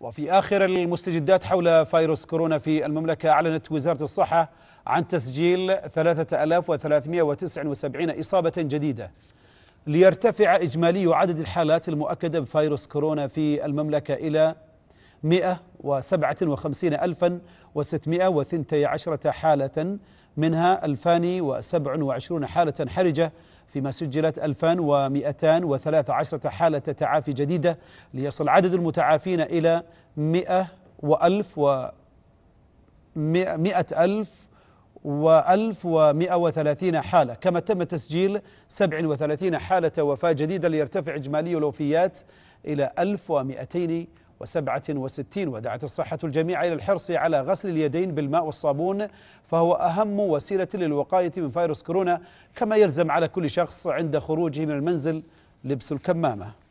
وفي آخر المستجدات حول فيروس كورونا في المملكة أعلنت وزارة الصحة عن تسجيل 3379 إصابة جديدة ليرتفع إجمالي عدد الحالات المؤكدة بفيروس كورونا في المملكة إلى 157612 حالة منها 2027 حالة حرجة فيما سجلت 2213 حالة تعافي جديدة ليصل عدد المتعافين إلى 100 و1000 و 100 ألف و1130 حالة كما تم تسجيل 37 حالة وفاة جديدة ليرتفع إجمالي الوفيات إلى 1200 وسبعة وستين ودعت الصحة الجميع إلى الحرص على غسل اليدين بالماء والصابون فهو أهم وسيلة للوقاية من فيروس كورونا كما يلزم على كل شخص عند خروجه من المنزل لبس الكمامة